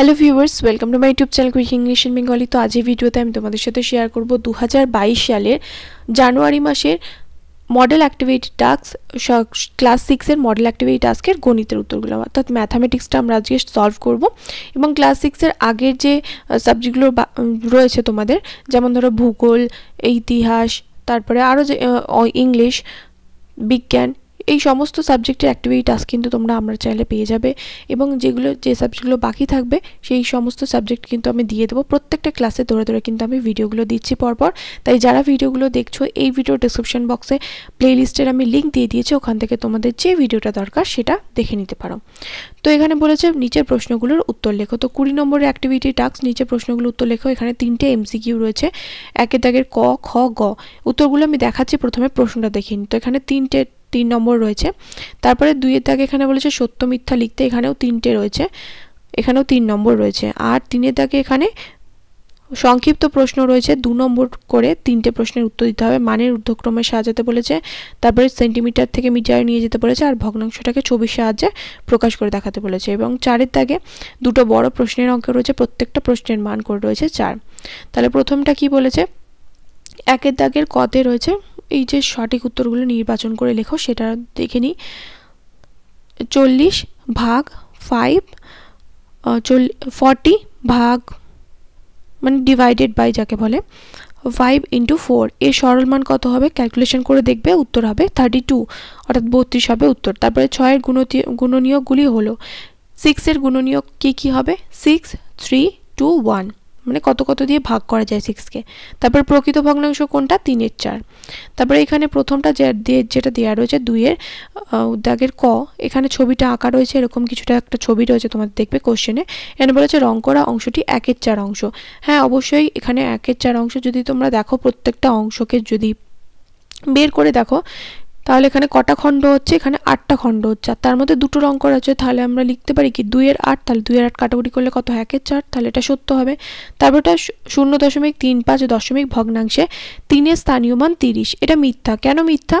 hello viewers welcome to my YouTube channel quick English in Bengali তো আজ এই ভিডিওতে আমি তোমাদের সাথে শেয়ার করবো দু সালের জানুয়ারি মাসের মডেল অ্যাক্টিভিটি টাস্ক ক্লাস সিক্সের মডেল অ্যাক্টিভিটি টাস্কের গণিতের উত্তরগুলো অর্থাৎ ম্যাথামেটিক্সটা আমরা আজকে সলভ করব এবং ক্লাস সিক্সের আগের যে সাবজেক্টগুলো রয়েছে তোমাদের যেমন ধরো ভূগোল ইতিহাস তারপরে আরও যে ইংলিশ বিজ্ঞান এই সমস্ত সাবজেক্টের অ্যাক্টিভিটি টাস্ক কিন্তু তোমরা আমরা চাইলে পেয়ে যাবে এবং যেগুলো যে সাবজেক্টগুলো বাকি থাকবে সেই সমস্ত সাবজেক্ট কিন্তু আমি দিয়ে দেবো প্রত্যেকটা ক্লাসে ধরে ধরে কিন্তু আমি ভিডিওগুলো দিচ্ছি পরপর তাই যারা ভিডিওগুলো দেখছো এই ভিডিও ডিসক্রিপশন বক্সে প্লেলিস্টের আমি লিঙ্ক দিয়ে দিয়েছি ওখান থেকে তোমাদের যে ভিডিওটা দরকার সেটা দেখে নিতে পারো তো এখানে বলেছে নিচের প্রশ্নগুলোর উত্তর লেখো তো কুড়ি নম্বরের অ্যাক্টিভিটি টাস্ক নিচের প্রশ্নগুলো উত্তর লেখো এখানে তিনটে এমসিকিউ রয়েছে একে দাগের ক খ গ উত্তরগুলো আমি দেখাচ্ছি প্রথমে প্রশ্নটা দেখিনি তো এখানে তিনটে তিন নম্বর রয়েছে তারপরে দুইয়ের দাগে এখানে বলেছে সত্য মিথ্যা লিখতে এখানেও তিনটে রয়েছে এখানেও তিন নম্বর রয়েছে আর তিনের দাগে এখানে সংক্ষিপ্ত প্রশ্ন রয়েছে দু নম্বর করে তিনটে প্রশ্নের উত্তর দিতে হবে মানের ঊর্ধ্বক্রমে সাজাতে বলেছে তারপরে সেন্টিমিটার থেকে মিটারে নিয়ে যেতে বলেছে আর ভগ্নাংশটাকে ছবির সাহায্যে প্রকাশ করে দেখাতে বলেছে এবং চারের দাগে দুটো বড় প্রশ্নের অঙ্ক রয়েছে প্রত্যেকটা প্রশ্নের মান করে রয়েছে চার তাহলে প্রথমটা কি বলেছে একের দাগের কতে রয়েছে এই যে সঠিক উত্তরগুলো নির্বাচন করে লেখো সেটা দেখে নিই চল্লিশ ভাগ ফাইভ চল ফর্টি ভাগ মানে ডিভাইডেড বাই যাকে বলে ফাইভ ইন্টু ফোর এর সরল মান কত হবে ক্যালকুলেশন করে দেখবে উত্তর হবে থার্টি টু অর্থাৎ বত্রিশ হবে উত্তর তারপরে ছয়ের গুণতি গুণনীয়কগুলি হলো সিক্সের গুণনীয়ক কী কী হবে সিক্স থ্রি টু ওয়ান মানে কত কত দিয়ে ভাগ করা যায় সিক্সকে তারপর প্রকৃত ভগ্নাংশ কোনটা তিনের চার তারপরে এখানে প্রথমটা যেটা দেওয়া রয়েছে দুইয়ের দাগের ক এখানে ছবিটা আঁকা রয়েছে এরকম কিছুটা একটা ছবি রয়েছে তোমাদের দেখবে কোশ্চেনে এখানে বলেছে রং করা অংশটি একের চার অংশ হ্যাঁ অবশ্যই এখানে একের চার অংশ যদি তোমরা দেখো প্রত্যেকটা অংশকে যদি বের করে দেখো তাহলে এখানে কটা খণ্ড হচ্ছে এখানে আটটা খণ্ড হচ্ছে তার মধ্যে দুটো রং করা আছে তাহলে আমরা লিখতে পারি কি দুইয়ের আট তাহলে দুইয়ের আট কাটাকুটি করলে কত একের চার তাহলে এটা সত্য হবে তারপর এটা শূন্য দশমিক তিন পাঁচ দশমিক ভগ্নাংশে তিনের স্থানীয় মান তিরিশ এটা মিথ্যা কেন মিথ্যা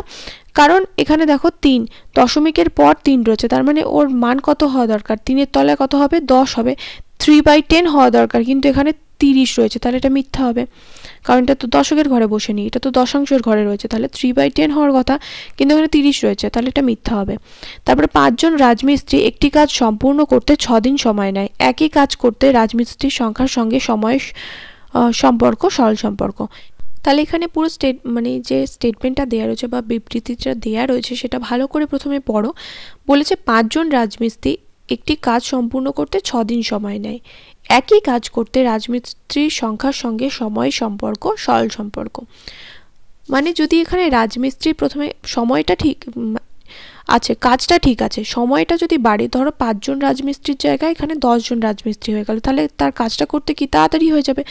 কারণ এখানে দেখো তিন দশমিকের পর তিন রয়েছে তার মানে ওর মান কত হওয়া দরকার তিনের তলায় কত হবে দশ হবে থ্রি বাই টেন হওয়া দরকার কিন্তু এখানে তিরিশ রয়েছে তাহলে এটা মিথ্যা হবে কারণ এটা তো দশকের ঘরে বসে নি এটা তো দশাংশের ঘরে রয়েছে তাহলে থ্রি বাই টেন হওয়ার কথা কিন্তু এখানে তিরিশ রয়েছে তাহলে এটা মিথ্যা হবে তারপরে পাঁচজন রাজমিস্ত্রি একটি কাজ সম্পূর্ণ করতে ছ দিন সময় নেয় একই কাজ করতে রাজমিস্ত্রির সংখ্যার সঙ্গে সময় সম্পর্ক সরল সম্পর্ক তাহলে এখানে পুরো স্টেট মানে যে স্টেটমেন্টটা দেওয়া রয়েছে বা বিবৃতিটা দেওয়া রয়েছে সেটা ভালো করে প্রথমে পড়ো বলেছে পাঁচজন রাজমিস্ত্রি একটি কাজ সম্পূর্ণ করতে দিন সময় নেয় একই কাজ করতে রাজমিস্ত্রির সংখ্যার সঙ্গে সময় সম্পর্ক সরল সম্পর্ক মানে যদি এখানে রাজমিস্ত্রি প্রথমে সময়টা ঠিক আছে কাজটা ঠিক আছে সময়টা যদি বাড়ে ধরো পাঁচজন রাজমিস্ত্রির জায়গায় এখানে দশজন রাজমিস্ত্রি হয়ে গেল তাহলে তার কাজটা করতে কি তাড়াতাড়ি হয়ে যাবে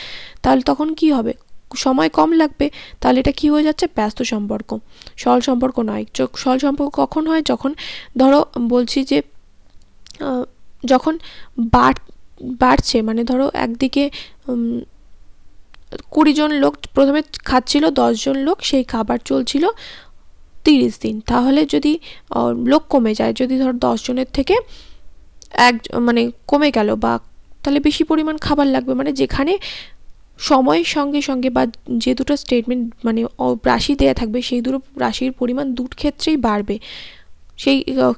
তাহলে তখন কি হবে সময় কম লাগবে তাহলে এটা কি হয়ে যাচ্ছে ব্যস্ত সম্পর্ক সরল সম্পর্ক নয় সরল সম্পর্ক কখন হয় যখন ধরো বলছি যে যখন বাড় বাড়ছে মানে ধরো একদিকে কুড়িজন লোক প্রথমে খাচ্ছিল দশজন লোক সেই খাবার চলছিল তিরিশ দিন তাহলে যদি লোক কমে যায় যদি ধর দশজনের থেকে এক মানে কমে গেল বা তাহলে বেশি পরিমাণ খাবার লাগবে মানে যেখানে সময়ের সঙ্গে সঙ্গে বা যে দুটো স্টেটমেন্ট মানে রাশি দেওয়া থাকবে সেই দুটো রাশির পরিমাণ দুট ক্ষেত্রেই বাড়বে সেই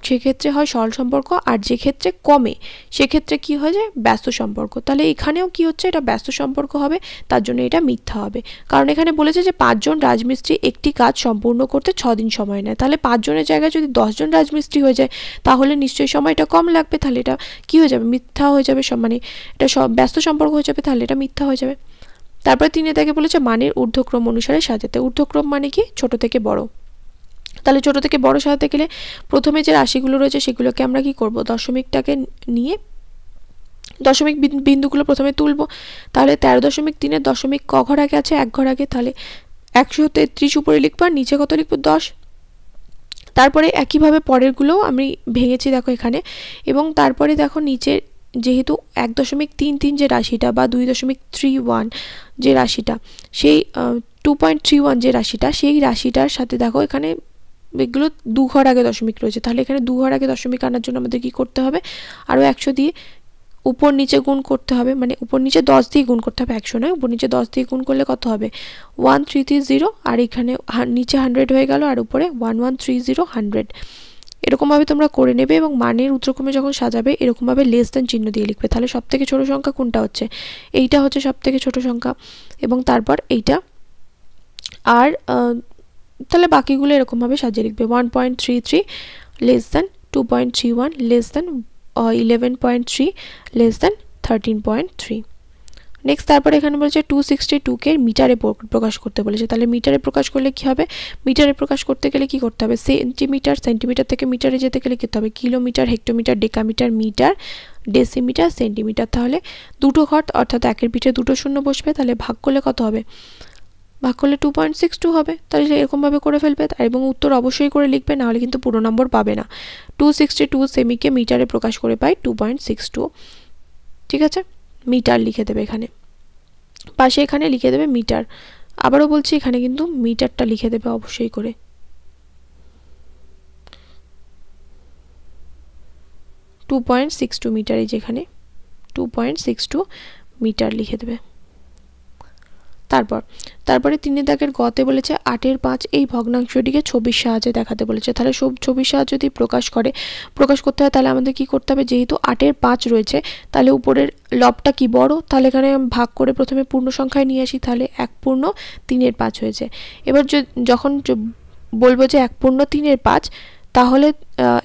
সেক্ষেত্রে হয় সরল সম্পর্ক আর যে ক্ষেত্রে কমে সেক্ষেত্রে কি হয় যে ব্যস্ত সম্পর্ক তাহলে এখানেও কি হচ্ছে এটা ব্যস্ত সম্পর্ক হবে তার জন্য এটা মিথ্যা হবে কারণ এখানে বলেছে যে পাঁচজন রাজমিস্ত্রি একটি কাজ সম্পূর্ণ করতে দিন সময় নেয় তাহলে পাঁচজনের জায়গায় যদি দশজন রাজমিস্ত্রি হয়ে যায় তাহলে নিশ্চয়ই সময়টা কম লাগবে তাহলে এটা কি হয়ে যাবে মিথ্যা হয়ে যাবে মানে এটা সব ব্যস্ত সম্পর্ক হয়ে যাবে তাহলে এটা মিথ্যা হয়ে যাবে তারপরে তিনি তাকে বলেছে মানের ঊর্ধ্বক্রম অনুসারে সাজাতে ঊর্ধ্বক্রম মানে কি ছোট থেকে বড় তাহলে ছোট থেকে বড় সাজাতে গেলে প্রথমে যে রাশিগুলো রয়েছে সেগুলোকে আমরা কি করব দশমিকটাকে নিয়ে দশমিক বিন্দুগুলো প্রথমে তুলব তাহলে তেরো দশমিক তিনের দশমিক ক ঘর আগে আছে এক ঘর আগে তাহলে একশো তেত্রিশ উপরে লিখবো আর নিচে কত লিখবো দশ তারপরে একইভাবে পরেরগুলোও আমি ভেঙেছি দেখো এখানে এবং তারপরে দেখো নিচের যেহেতু এক দশমিক তিন তিন যে রাশিটা বা দুই দশমিক থ্রি ওয়ান যে রাশিটা সেই টু পয়েন্ট থ্রি ওয়ান যে রাশিটা সেই রাশিটার সাথে দেখো এখানে এগুলো দু ঘর আগে দশমিক রয়েছে তাহলে এখানে দু ঘর আগে দশমিক আনার জন্য আমাদের কী করতে হবে আরও একশো দিয়ে উপর নিচে গুণ করতে হবে মানে উপর নিচে দশ দিয়ে গুণ করতে হবে একশো নয় উপর নিচে দশ দিয়ে গুণ করলে কত হবে ওয়ান থ্রি থ্রি জিরো আর এখানে নিচে হান্ড্রেড হয়ে গেল আর উপরে one one three zero hundred এরকমভাবে তোমরা করে নেবে এবং মানের উত্তরক্রমে যখন সাজাবে এরকমভাবে লেস দেন চিহ্ন দিয়ে লিখবে তাহলে সব থেকে ছোট সংখ্যা কোনটা হচ্ছে এইটা হচ্ছে সব থেকে ছোটো সংখ্যা এবং তারপর এইটা আর তাহলে বাকিগুলো এরকমভাবে সাজিয়ে লিখবে one point three three less than two point three one less than eleven point three less than thirteen point three next তারপরে এখানে বলছে টু সিক্সটি টুকে মিটারে প্রকাশ করতে বলেছে তাহলে মিটারে প্রকাশ করলে কি হবে মিটারে প্রকাশ করতে গেলে কি করতে হবে সেন্টিমিটার সেন্টিমিটার থেকে মিটারে যেতে গেলে কী হবে kilometre hectometre decametre metre decimetre centimetre তাহলে দুটো ঘট অর্থাৎ একের পিঠে দুটো শূন্য বসবে তাহলে ভাগ করলে কত হবে ভাগ করলে টু পয়েন্ট সিক্স টু হবে তাহলে এরকমভাবে করে ফেলবে এবং উত্তর অবশ্যই করে লিখবে নাহলে কিন্তু পুরো নম্বর পাবে না টু সিক্সটি টু সেমিকে মিটারে প্রকাশ করে পাই টু পয়েন্ট সিক্স টু ঠিক আছে মিটার লিখে দেবে এখানে পাশে এখানে লিখে দেবে মিটার আবারও বলছি এখানে কিন্তু মিটারটা লিখে দেবে অবশ্যই করে two point six two metre এই যেখানে two point six two metre লিখে দেবে তারপর তারপরে তিনি দাগের গতে বলেছে আটের পাঁচ এই ভগ্নাংশটিকে ছবির সাহায্যে দেখাতে বলেছে তাহলে সব ছবির সাহায্যে যদি প্রকাশ করে প্রকাশ করতে হয় তাহলে আমাদের কি করতে হবে যেহেতু আটের পাঁচ রয়েছে তাহলে উপরের লবটা কি বড় তাহলে এখানে ভাগ করে প্রথমে পূর্ণ সংখ্যায় নিয়ে আসি তাহলে এক পূর্ণ তিনের পাঁচ হয়েছে এবার যখন বলবো যে এক পূর্ণ তিনের পাঁচ তাহলে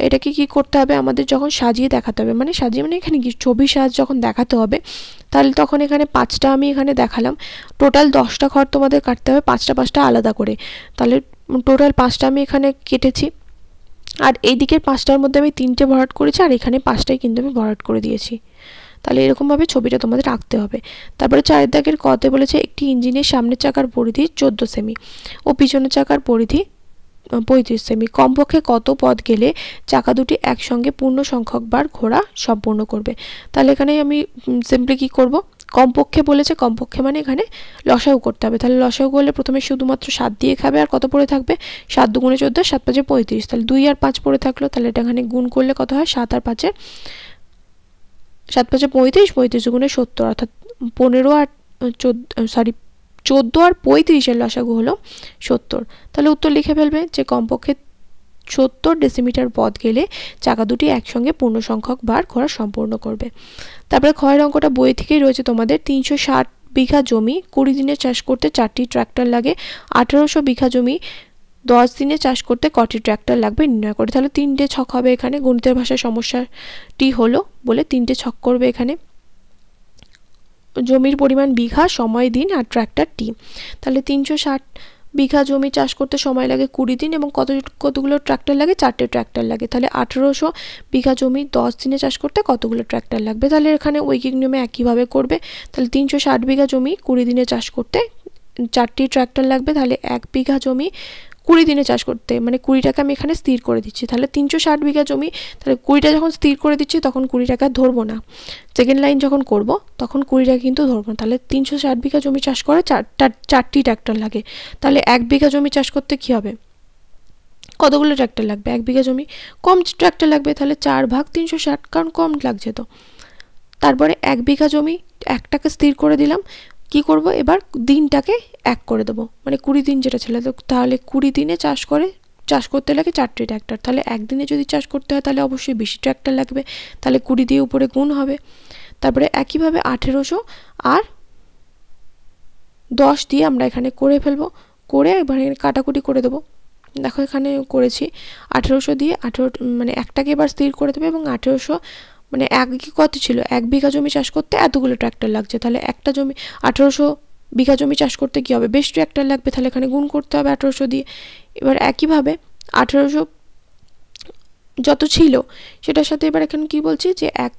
এটাকে কি করতে হবে আমাদের যখন সাজিয়ে দেখাতে হবে মানে সাজিয়ে মানে এখানে কি ছবি সাজ যখন দেখাতে হবে তাহলে তখন এখানে পাঁচটা আমি এখানে দেখালাম টোটাল দশটা ঘর তোমাদের কাটতে হবে পাঁচটা পাঁচটা আলাদা করে তাহলে টোটাল পাঁচটা আমি এখানে কেটেছি আর এই দিকের পাঁচটার মধ্যে আমি তিনটে ভরাট করেছি আর এখানে পাঁচটাই কিন্তু আমি ভরাট করে দিয়েছি তাহলে এরকমভাবে ছবিটা তোমাদের আঁকতে হবে তারপরে চারিদাকের কতে বলেছে একটি ইঞ্জিনের সামনের চাকার পরিধি চোদ্দো সেমি ও পিছনের চাকার পরিধি পঁয়ত্রিশ সেমি কমপক্ষে কত পথ গেলে চাকা দুটি একসঙ্গে পূর্ণ সংখ্যক বার ঘোরা সম্পূর্ণ করবে তাহলে এখানে আমি সিম্পলি কি করব কমপক্ষে বলেছে কমপক্ষে মানে এখানে লসাও করতে হবে তাহলে লসাও করলে প্রথমে শুধুমাত্র সাত দিয়ে খাবে আর কত পড়ে থাকবে সাত দুগুণে চোদ্দো সাত পাঁচে পঁয়ত্রিশ তাহলে দুই আর পাঁচ পড়ে থাকলো তাহলে এটা এখানে গুণ করলে কত হয় সাত আর পাঁচে সাত পাঁচে পঁয়ত্রিশ পঁয়ত্রিশ গুণে সত্তর অর্থাৎ পনেরো আর চোদ্দ সরি চোদ্দো আর পঁয়ত্রিশের লসাগু হলো সত্তর তাহলে উত্তর লিখে ফেলবে যে কমপক্ষে সত্তর ডেসিমিটার পথ গেলে চাকা দুটি একসঙ্গে পূর্ণ সংখ্যক বার ঘোরা সম্পূর্ণ করবে তারপরে ক্ষয়ের অঙ্কটা বই থেকেই রয়েছে তোমাদের তিনশো ষাট বিঘা জমি কুড়ি দিনে চাষ করতে চারটি ট্র্যাক্টর লাগে আঠারোশো বিঘা জমি দশ দিনে চাষ করতে কটি ট্র্যাক্টর লাগবে নির্ণয় করে তাহলে তিনটে ছক হবে এখানে গণিতের ভাষায় সমস্যাটি হলো বলে তিনটে ছক করবে এখানে জমির পরিমাণ বিঘা সময় দিন আর ট্র্যাক্টারটি তাহলে তিনশো ষাট বিঘা জমি চাষ করতে সময় লাগে কুড়ি দিন এবং কত কতগুলো ট্র্যাক্টর লাগে চারটে ট্র্যাক্টর লাগে তাহলে আঠেরোশো বিঘা জমি দশ দিনে চাষ করতে কতগুলো ট্র্যাক্টর লাগবে তাহলে এখানে ঐকিক নিয়মে একইভাবে করবে তাহলে তিনশো ষাট বিঘা জমি কুড়ি দিনে চাষ করতে চারটি ট্র্যাক্টর লাগবে তাহলে এক বিঘা জমি কুড়ি দিনে চাষ করতে মানে কুড়ি টাকা আমি এখানে স্থির করে দিচ্ছি তাহলে তিনশো ষাট বিঘা জমি তাহলে কুড়িটা যখন স্থির করে দিচ্ছি তখন কুড়ি টাকা ধরবো না সেকেন্ড লাইন যখন করব তখন কুড়ি টাকা কিন্তু ধরবো না তাহলে তিনশো ষাট বিঘা জমি চাষ করে চারটা চারটি ট্র্যাক্টর লাগে তাহলে এক বিঘা জমি চাষ করতে কী হবে কতগুলো ট্র্যাক্টর লাগবে এক বিঘা জমি কম ট্র্যাক্টর লাগবে তাহলে চার ভাগ তিনশো ষাট কারণ কম লাগছে তো তারপরে এক বিঘা জমি এক টাকা স্থির করে দিলাম কি করব এবার দিনটাকে এক করে দেবো মানে কুড়ি দিন যেটা ছিল তো তাহলে কুড়ি দিনে চাষ করে চাষ করতে লাগে চারটে ট্র্যাক্টর তাহলে একদিনে যদি চাষ করতে হয় তাহলে অবশ্যই বেশি ট্র্যাক্টর লাগবে তাহলে কুড়ি দিয়ে উপরে গুণ হবে তারপরে একইভাবে আঠেরোশো আর দশ দিয়ে আমরা এখানে করে ফেলবো করে এবার এখানে কাটাকুটি করে দেবো দেখো এখানে করেছি আঠেরোশো দিয়ে আঠেরো মানে একটাকে এবার স্থির করে দেবে এবং আঠেরোশো মানে এক কত ছিল এক বিঘা জমি চাষ করতে এতগুলো ট্র্যাক্টর লাগছে তাহলে একটা জমি আঠারোশো বিঘা জমি চাষ করতে কী হবে বেশ ট্র্যাক্টর লাগবে তাহলে এখানে গুণ করতে হবে আঠারোশো দিয়ে এবার একইভাবে আঠারোশো যত ছিল সেটার সাথে এবার এখানে কি বলছি যে এক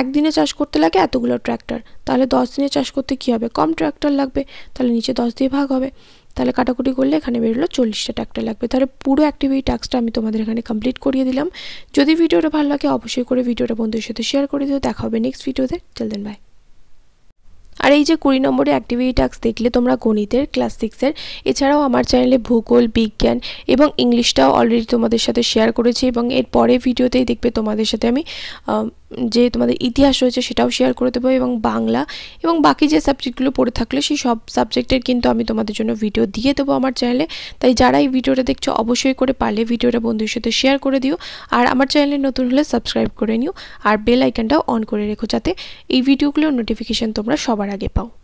একদিনে চাষ করতে লাগে এতগুলো ট্র্যাক্টর তাহলে দশ দিনে চাষ করতে কী হবে কম ট্র্যাক্টর লাগবে তাহলে নিচে দশ দিয়ে ভাগ হবে তাহলে কাটাকুটি করলে এখানে বেরোলো চল্লিশটা ট্যাক্সটা লাগবে তাহলে পুরো অ্যাক্টিভিটি ট্যাক্সটা আমি তোমাদের এখানে কমপ্লিট করিয়ে দিলাম যদি ভিডিওটা ভালো লাগে অবশ্যই করে ভিডিওটা বন্ধুদের সাথে শেয়ার করে দিও দেখা হবে নেক্সট ভিডিওতে চল দেন বাই আর এই যে কুড়ি নম্বরে অ্যাক্টিভিটি টাক্স দেখলে তোমরা গণিতের ক্লাস সিক্সের এছাড়াও আমার চ্যানেলে ভূগোল বিজ্ঞান এবং ইংলিশটাও অলরেডি তোমাদের সাথে শেয়ার করেছি এবং এর পরে ভিডিওতেই দেখবে তোমাদের সাথে আমি যে তোমাদের ইতিহাস রয়েছে সেটাও শেয়ার করে দেবো এবং বাংলা এবং বাকি যে সাবজেক্টগুলো পড়ে থাকলে সেই সব সাবজেক্টের কিন্তু আমি তোমাদের জন্য ভিডিও দিয়ে দেবো আমার চ্যানেলে তাই যারা এই ভিডিওটা দেখছো অবশ্যই করে পারলে ভিডিওটা বন্ধুর সাথে শেয়ার করে দিও আর আমার চ্যানেলে নতুন হলে সাবস্ক্রাইব করে নিও আর বেল আইকনটাও অন করে রেখো যাতে এই ভিডিওগুলোর নোটিফিকেশান তোমরা সবার আগে পাও